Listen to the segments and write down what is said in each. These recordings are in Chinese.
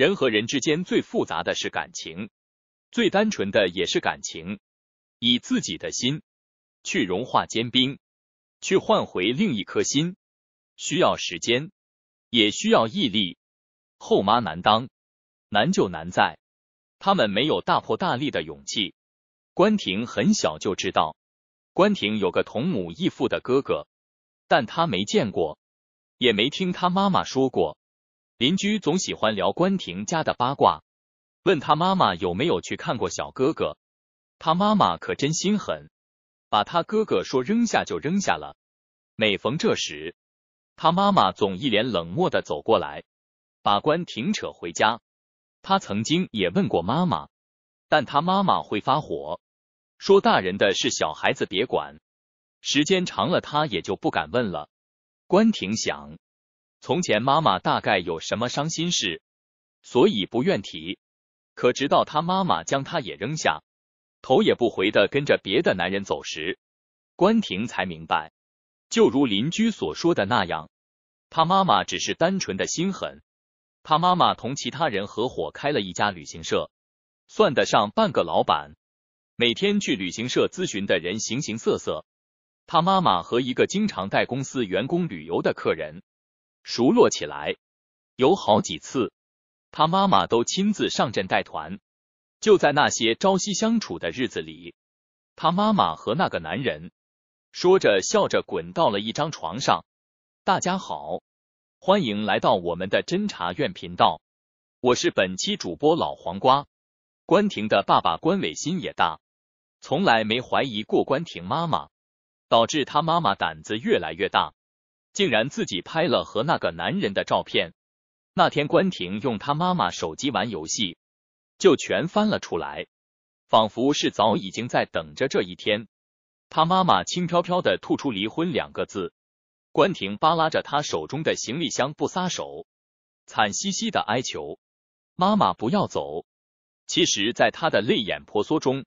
人和人之间最复杂的是感情，最单纯的也是感情。以自己的心去融化坚冰，去换回另一颗心，需要时间，也需要毅力。后妈难当，难就难在他们没有大破大立的勇气。关婷很小就知道，关婷有个同母异父的哥哥，但她没见过，也没听她妈妈说过。邻居总喜欢聊关婷家的八卦，问他妈妈有没有去看过小哥哥。他妈妈可真心狠，把他哥哥说扔下就扔下了。每逢这时，他妈妈总一脸冷漠的走过来，把关婷扯回家。他曾经也问过妈妈，但他妈妈会发火，说大人的事小孩子别管。时间长了，他也就不敢问了。关婷想。从前，妈妈大概有什么伤心事，所以不愿提。可直到他妈妈将他也扔下，头也不回的跟着别的男人走时，关婷才明白，就如邻居所说的那样，他妈妈只是单纯的心狠。他妈妈同其他人合伙开了一家旅行社，算得上半个老板。每天去旅行社咨询的人形形色色。他妈妈和一个经常带公司员工旅游的客人。熟络起来，有好几次，他妈妈都亲自上阵带团。就在那些朝夕相处的日子里，他妈妈和那个男人说着笑着滚到了一张床上。大家好，欢迎来到我们的侦查院频道，我是本期主播老黄瓜。关婷的爸爸关伟心也大，从来没怀疑过关婷妈妈，导致他妈妈胆子越来越大。竟然自己拍了和那个男人的照片。那天关婷用她妈妈手机玩游戏，就全翻了出来，仿佛是早已经在等着这一天。他妈妈轻飘飘的吐出“离婚”两个字，关婷扒拉着他手中的行李箱不撒手，惨兮兮的哀求：“妈妈不要走。”其实，在他的泪眼婆娑中，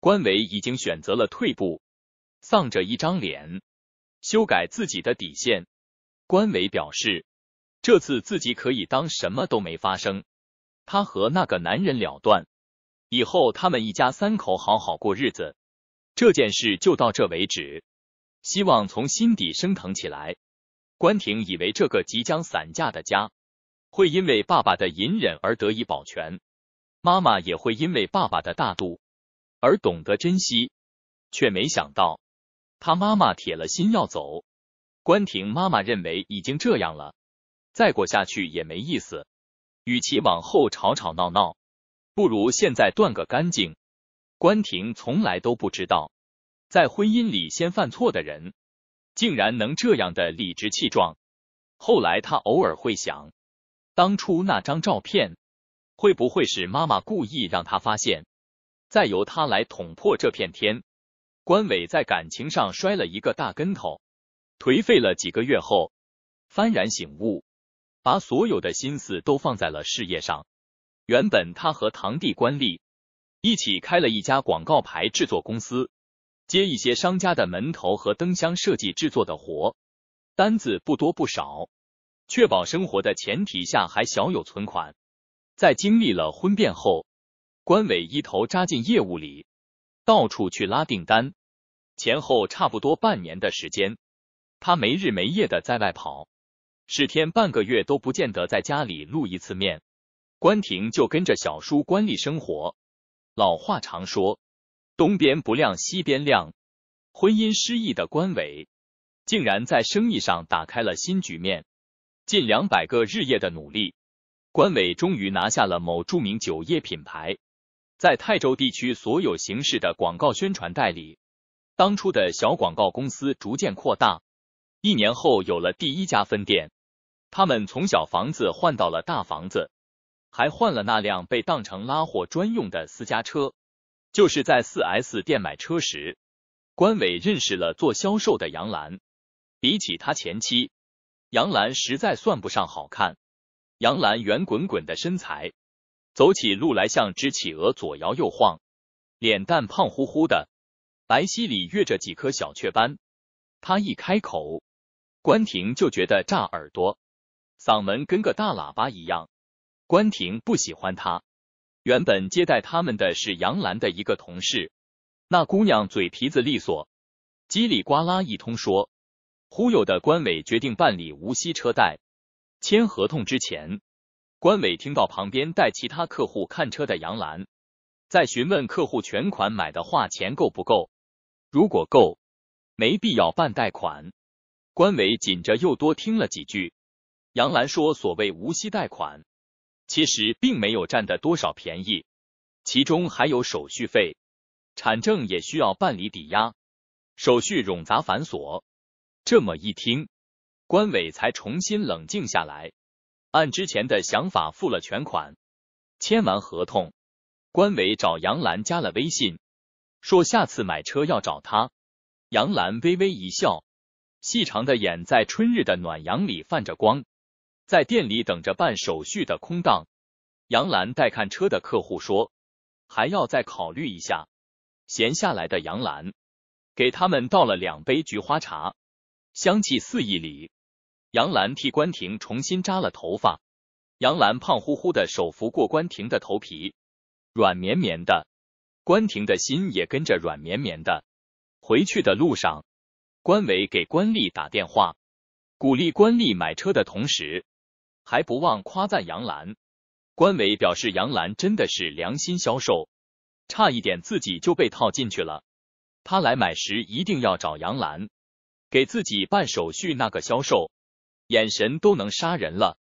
关伟已经选择了退步，丧着一张脸，修改自己的底线。关伟表示，这次自己可以当什么都没发生，他和那个男人了断，以后他们一家三口好好过日子，这件事就到这为止。希望从心底升腾起来。关婷以为这个即将散架的家，会因为爸爸的隐忍而得以保全，妈妈也会因为爸爸的大度而懂得珍惜，却没想到他妈妈铁了心要走。关婷妈妈认为已经这样了，再过下去也没意思。与其往后吵吵闹闹，不如现在断个干净。关婷从来都不知道，在婚姻里先犯错的人，竟然能这样的理直气壮。后来他偶尔会想，当初那张照片，会不会是妈妈故意让他发现，再由他来捅破这片天？关伟在感情上摔了一个大跟头。颓废了几个月后，幡然醒悟，把所有的心思都放在了事业上。原本他和堂弟关丽一起开了一家广告牌制作公司，接一些商家的门头和灯箱设计制作的活，单子不多不少，确保生活的前提下还小有存款。在经历了婚变后，关伟一头扎进业务里，到处去拉订单，前后差不多半年的时间。他没日没夜的在外跑，十天半个月都不见得在家里露一次面。关婷就跟着小叔关丽生活。老话常说，东边不亮西边亮。婚姻失意的关伟，竟然在生意上打开了新局面。近两百个日夜的努力，关伟终于拿下了某著名酒业品牌在泰州地区所有形式的广告宣传代理。当初的小广告公司逐渐扩大。一年后有了第一家分店，他们从小房子换到了大房子，还换了那辆被当成拉货专用的私家车。就是在四 S 店买车时，关伟认识了做销售的杨兰。比起他前妻，杨兰实在算不上好看。杨澜圆滚滚的身材，走起路来像只企鹅左摇右晃，脸蛋胖乎乎的，白皙里跃着几颗小雀斑。他一开口。关婷就觉得炸耳朵，嗓门跟个大喇叭一样。关婷不喜欢他。原本接待他们的是杨兰的一个同事，那姑娘嘴皮子利索，叽里呱啦一通说，忽悠的。关伟决定办理无息车贷，签合同之前，关伟听到旁边带其他客户看车的杨兰在询问客户：全款买的话钱够不够？如果够，没必要办贷款。关伟紧着又多听了几句，杨兰说：“所谓无息贷款，其实并没有占的多少便宜，其中还有手续费，产证也需要办理抵押，手续冗杂繁琐。”这么一听，关伟才重新冷静下来，按之前的想法付了全款，签完合同，关伟找杨兰加了微信，说下次买车要找他。杨兰微微一笑。细长的眼在春日的暖阳里泛着光，在店里等着办手续的空档，杨澜带看车的客户说：“还要再考虑一下。”闲下来的杨澜给他们倒了两杯菊花茶，香气四溢里。杨澜替关婷重新扎了头发，杨澜胖乎乎的手扶过关婷的头皮，软绵绵的，关婷的心也跟着软绵绵的。回去的路上。关伟给关丽打电话，鼓励关丽买车的同时，还不忘夸赞杨兰。关伟表示杨兰真的是良心销售，差一点自己就被套进去了。他来买时一定要找杨兰给自己办手续，那个销售眼神都能杀人了，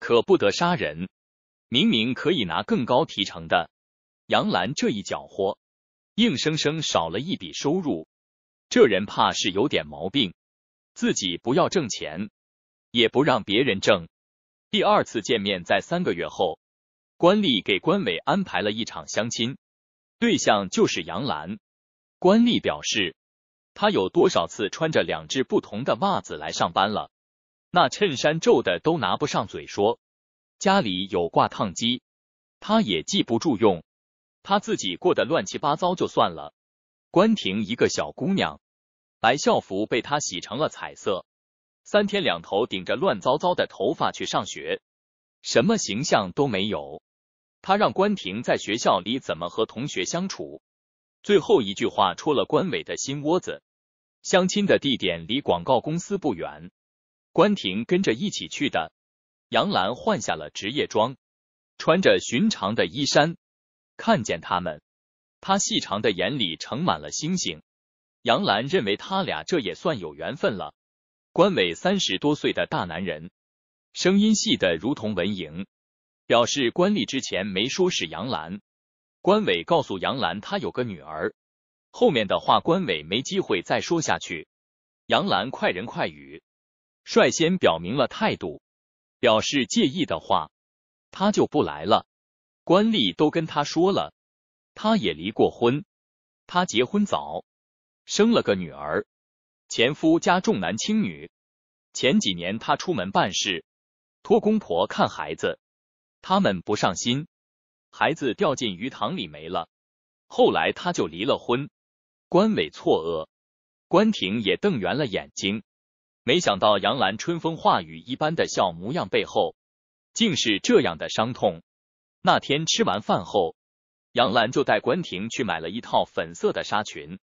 可不得杀人。明明可以拿更高提成的，杨澜这一搅和，硬生生少了一笔收入。这人怕是有点毛病，自己不要挣钱，也不让别人挣。第二次见面在三个月后，官吏给官伟安排了一场相亲，对象就是杨兰。官吏表示，他有多少次穿着两只不同的袜子来上班了，那衬衫皱的都拿不上嘴说。家里有挂烫机，他也记不住用，他自己过得乱七八糟就算了。关婷一个小姑娘，白校服被她洗成了彩色，三天两头顶着乱糟糟的头发去上学，什么形象都没有。他让关婷在学校里怎么和同学相处？最后一句话戳了关伟的心窝子。相亲的地点离广告公司不远，关婷跟着一起去的。杨兰换下了职业装，穿着寻常的衣衫，看见他们。他细长的眼里盛满了星星。杨澜认为他俩这也算有缘分了。关伟三十多岁的大男人，声音细的如同蚊蝇，表示关丽之前没说是杨澜。关伟告诉杨澜他有个女儿。后面的话关伟没机会再说下去。杨澜快人快语，率先表明了态度，表示介意的话，他就不来了。关丽都跟他说了。她也离过婚，她结婚早，生了个女儿。前夫家重男轻女，前几年她出门办事，托公婆看孩子，他们不上心，孩子掉进鱼塘里没了。后来她就离了婚。关伟错愕，关婷也瞪圆了眼睛。没想到杨澜春风化雨一般的笑模样背后，竟是这样的伤痛。那天吃完饭后。杨澜就带关婷去买了一套粉色的纱裙。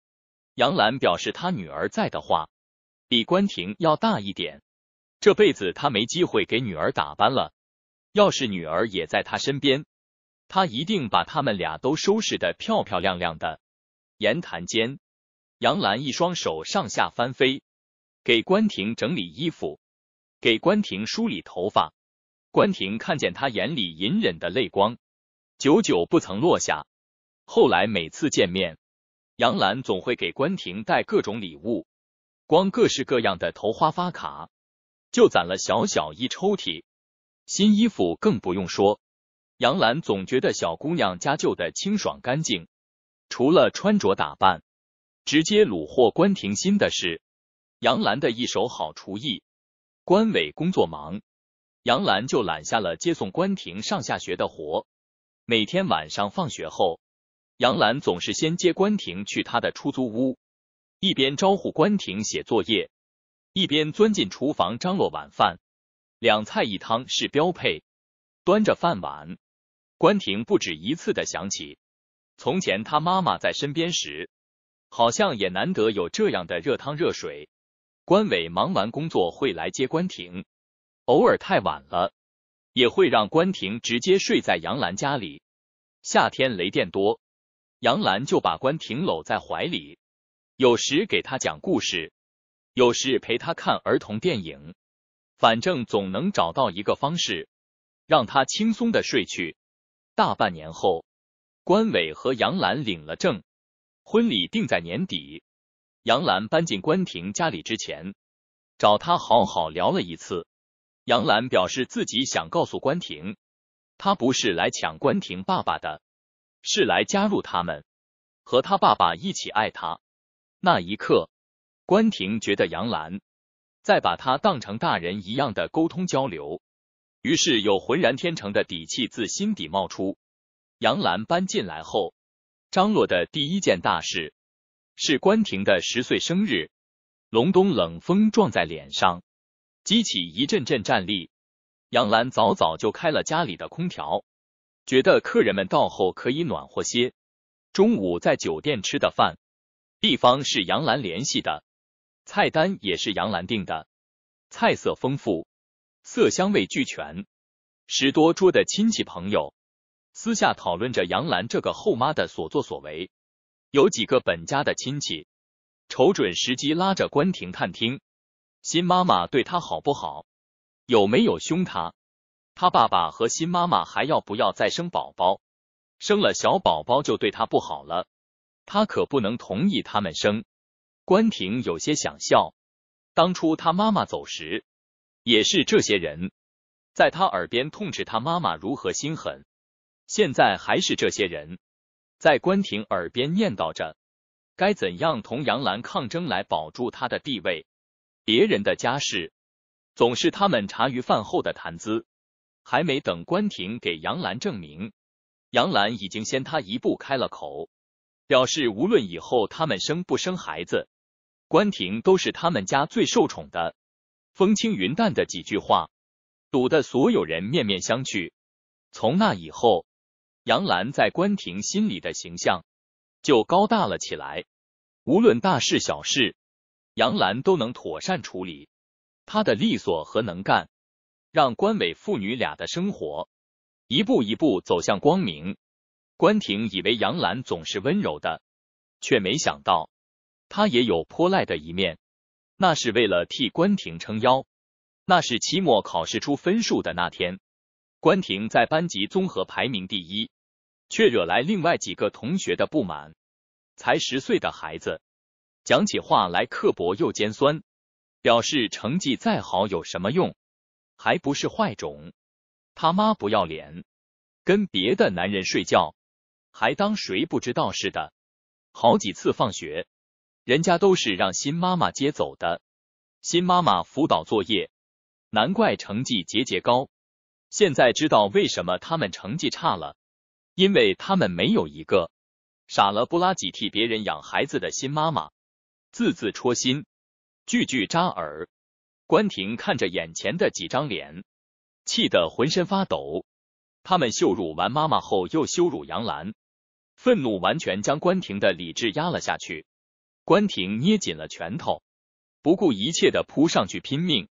杨澜表示，她女儿在的话，比关婷要大一点。这辈子她没机会给女儿打扮了。要是女儿也在她身边，她一定把他们俩都收拾的漂漂亮亮的。言谈间，杨澜一双手上下翻飞，给关婷整理衣服，给关婷梳理头发。关婷看见她眼里隐忍的泪光。久久不曾落下。后来每次见面，杨兰总会给关婷带各种礼物，光各式各样的头花发卡就攒了小小一抽屉。新衣服更不用说，杨澜总觉得小姑娘家旧的清爽干净。除了穿着打扮，直接虏获关婷心的是杨澜的一手好厨艺。关伟工作忙，杨澜就揽下了接送关婷上下学的活。每天晚上放学后，杨澜总是先接关婷去她的出租屋，一边招呼关婷写作业，一边钻进厨房张罗晚饭。两菜一汤是标配。端着饭碗，关婷不止一次的想起，从前她妈妈在身边时，好像也难得有这样的热汤热水。关伟忙完工作会来接关婷，偶尔太晚了。也会让关婷直接睡在杨兰家里。夏天雷电多，杨兰就把关婷搂在怀里，有时给她讲故事，有时陪她看儿童电影，反正总能找到一个方式，让她轻松的睡去。大半年后，关伟和杨兰领了证，婚礼定在年底。杨兰搬进关婷家里之前，找他好好聊了一次。杨澜表示自己想告诉关婷，她不是来抢关婷爸爸的，是来加入他们，和他爸爸一起爱他。那一刻，关婷觉得杨澜在把她当成大人一样的沟通交流，于是有浑然天成的底气自心底冒出。杨澜搬进来后，张罗的第一件大事是关婷的十岁生日。隆冬冷风撞在脸上。激起一阵阵战栗。杨兰早早就开了家里的空调，觉得客人们到后可以暖和些。中午在酒店吃的饭，地方是杨兰联系的，菜单也是杨兰定的，菜色丰富，色香味俱全。十多桌的亲戚朋友，私下讨论着杨兰这个后妈的所作所为。有几个本家的亲戚，瞅准时机拉着关婷探听。新妈妈对她好不好？有没有凶她？他爸爸和新妈妈还要不要再生宝宝？生了小宝宝就对他不好了，他可不能同意他们生。关婷有些想笑，当初他妈妈走时，也是这些人，在他耳边痛斥他妈妈如何心狠，现在还是这些人，在关婷耳边念叨着，该怎样同杨澜抗争来保住他的地位。别人的家事总是他们茶余饭后的谈资。还没等关婷给杨兰证明，杨兰已经先她一步开了口，表示无论以后他们生不生孩子，关婷都是他们家最受宠的。风轻云淡的几句话，堵得所有人面面相觑。从那以后，杨澜在关婷心里的形象就高大了起来。无论大事小事。杨澜都能妥善处理，她的利索和能干，让关伟父女俩的生活一步一步走向光明。关婷以为杨澜总是温柔的，却没想到她也有泼辣的一面。那是为了替关婷撑腰。那是期末考试出分数的那天，关婷在班级综合排名第一，却惹来另外几个同学的不满。才十岁的孩子。讲起话来刻薄又尖酸，表示成绩再好有什么用，还不是坏种，他妈不要脸，跟别的男人睡觉，还当谁不知道似的。好几次放学，人家都是让新妈妈接走的，新妈妈辅导作业，难怪成绩节节高。现在知道为什么他们成绩差了，因为他们没有一个傻了不拉几替别人养孩子的新妈妈。字字戳心，句句扎耳。关婷看着眼前的几张脸，气得浑身发抖。他们羞辱完妈妈后，又羞辱杨兰，愤怒完全将关婷的理智压了下去。关婷捏紧了拳头，不顾一切的扑上去拼命，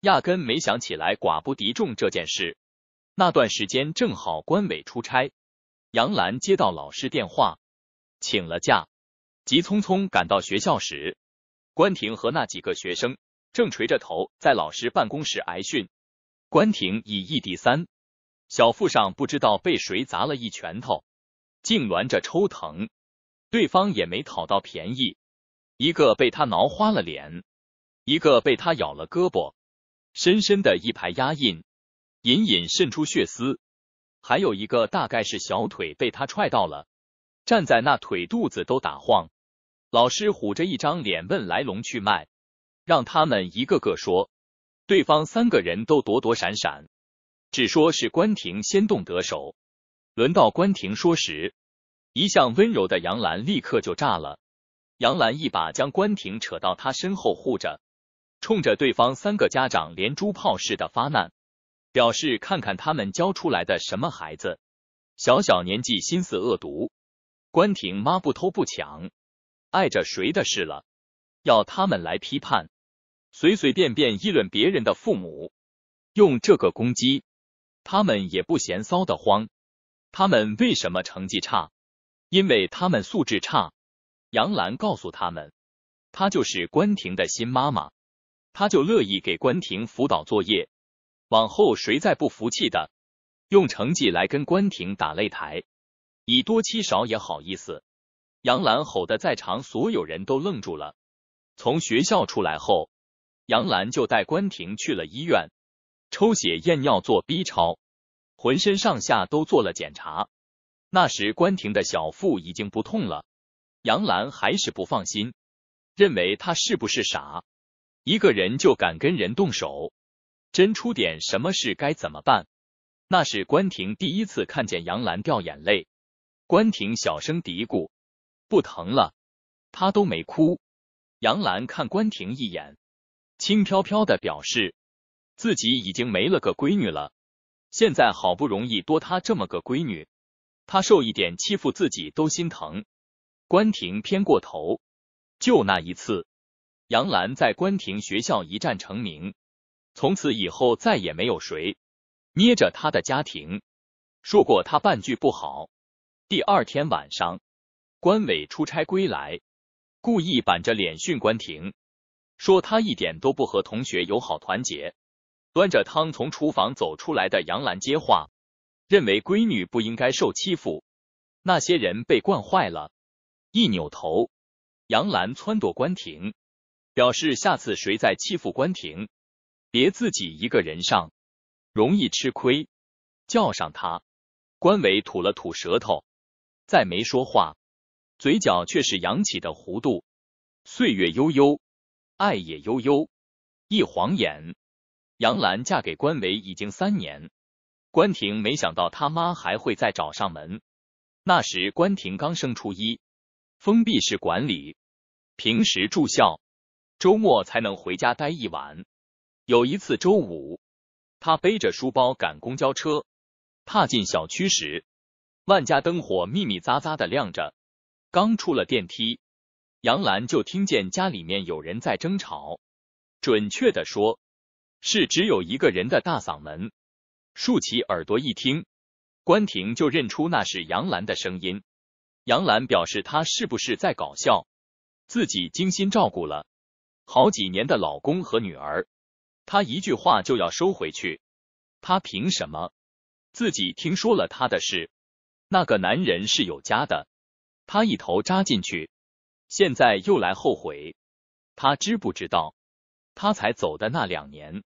压根没想起来寡不敌众这件事。那段时间正好关伟出差，杨兰接到老师电话，请了假。急匆匆赶到学校时，关婷和那几个学生正垂着头在老师办公室挨训。关婷以一敌三，小腹上不知道被谁砸了一拳头，痉挛着抽疼。对方也没讨到便宜，一个被他挠花了脸，一个被他咬了胳膊，深深的一排压印，隐隐渗出血丝。还有一个大概是小腿被他踹到了，站在那腿肚子都打晃。老师虎着一张脸问来龙去脉，让他们一个个说。对方三个人都躲躲闪闪，只说是关婷先动得手。轮到关婷说时，一向温柔的杨澜立刻就炸了。杨澜一把将关婷扯到他身后护着，冲着对方三个家长连珠炮似的发难，表示看看他们教出来的什么孩子，小小年纪心思恶毒。关婷妈不偷不抢。碍着谁的事了？要他们来批判，随随便便议论别人的父母，用这个攻击他们也不嫌臊的慌。他们为什么成绩差？因为他们素质差。杨澜告诉他们，她就是关婷的新妈妈，她就乐意给关婷辅导作业。往后谁再不服气的，用成绩来跟关婷打擂台，以多欺少也好意思。杨兰吼得在场所有人都愣住了。从学校出来后，杨兰就带关婷去了医院，抽血验尿做 B 超，浑身上下都做了检查。那时关婷的小腹已经不痛了，杨澜还是不放心，认为她是不是傻，一个人就敢跟人动手，真出点什么事该怎么办？那是关婷第一次看见杨澜掉眼泪，关婷小声嘀咕。不疼了，她都没哭。杨兰看关婷一眼，轻飘飘的表示自己已经没了个闺女了，现在好不容易多她这么个闺女，她受一点欺负自己都心疼。关婷偏过头，就那一次，杨兰在关婷学校一战成名，从此以后再也没有谁捏着她的家庭说过她半句不好。第二天晚上。关伟出差归来，故意板着脸训关婷，说他一点都不和同学友好团结。端着汤从厨房走出来的杨兰接话，认为闺女不应该受欺负，那些人被惯坏了。一扭头，杨兰撺掇关婷，表示下次谁再欺负关婷，别自己一个人上，容易吃亏，叫上他。关伟吐了吐舌头，再没说话。嘴角却是扬起的弧度，岁月悠悠，爱也悠悠。一晃眼，杨兰嫁给关伟已经三年。关婷没想到他妈还会再找上门。那时关婷刚升初一，封闭式管理，平时住校，周末才能回家待一晚。有一次周五，她背着书包赶公交车，踏进小区时，万家灯火密密匝匝的亮着。刚出了电梯，杨兰就听见家里面有人在争吵，准确的说，是只有一个人的大嗓门。竖起耳朵一听，关婷就认出那是杨兰的声音。杨澜表示她是不是在搞笑，自己精心照顾了好几年的老公和女儿，她一句话就要收回去，她凭什么？自己听说了他的事，那个男人是有家的。他一头扎进去，现在又来后悔。他知不知道，他才走的那两年，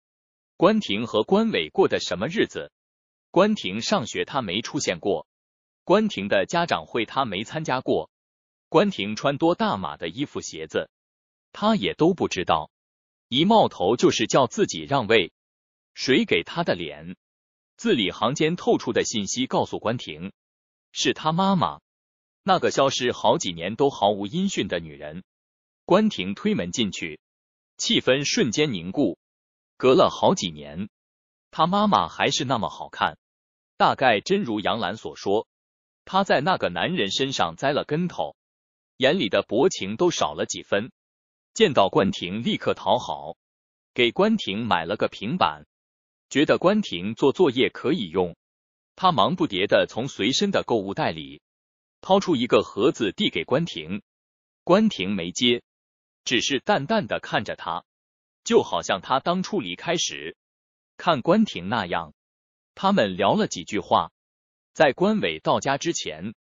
关婷和关伟过的什么日子？关婷上学他没出现过，关婷的家长会他没参加过，关婷穿多大码的衣服鞋子，他也都不知道。一冒头就是叫自己让位，谁给他的脸？字里行间透出的信息告诉关婷，是他妈妈。那个消失好几年都毫无音讯的女人，关婷推门进去，气氛瞬间凝固。隔了好几年，她妈妈还是那么好看。大概真如杨澜所说，她在那个男人身上栽了跟头，眼里的薄情都少了几分。见到关婷，立刻讨好，给关婷买了个平板，觉得关婷做作业可以用。她忙不迭的从随身的购物袋里。掏出一个盒子递给关婷，关婷没接，只是淡淡的看着他，就好像他当初离开时看关婷那样。他们聊了几句话，在关伟到家之前，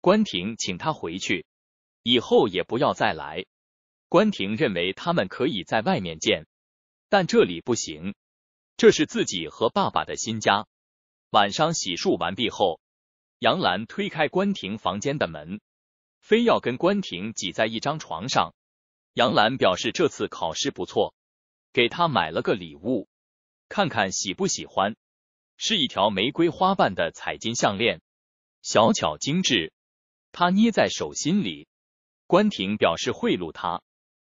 关婷请他回去，以后也不要再来。关婷认为他们可以在外面见，但这里不行，这是自己和爸爸的新家。晚上洗漱完毕后。杨澜推开关婷房间的门，非要跟关婷挤在一张床上。杨澜表示这次考试不错，给她买了个礼物，看看喜不喜欢。是一条玫瑰花瓣的彩金项链，小巧精致。她捏在手心里。关婷表示贿赂他，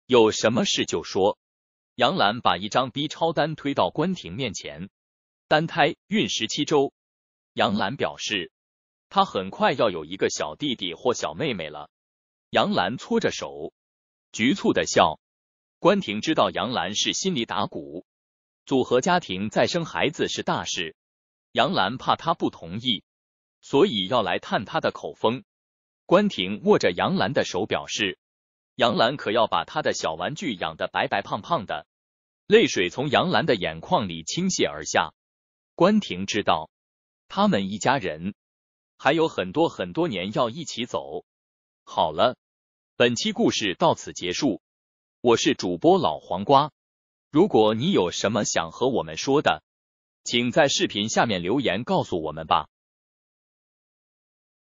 有什么事就说。杨澜把一张 B 超单推到关婷面前，单胎孕十七周。杨澜表示。他很快要有一个小弟弟或小妹妹了。杨兰搓着手，局促的笑。关婷知道杨兰是心里打鼓，组合家庭再生孩子是大事，杨兰怕他不同意，所以要来探他的口风。关婷握着杨澜的手表示，杨澜可要把他的小玩具养得白白胖胖的。泪水从杨澜的眼眶里倾泻而下。关婷知道，他们一家人。还有很多很多年要一起走。好了，本期故事到此结束。我是主播老黄瓜。如果你有什么想和我们说的，请在视频下面留言告诉我们吧。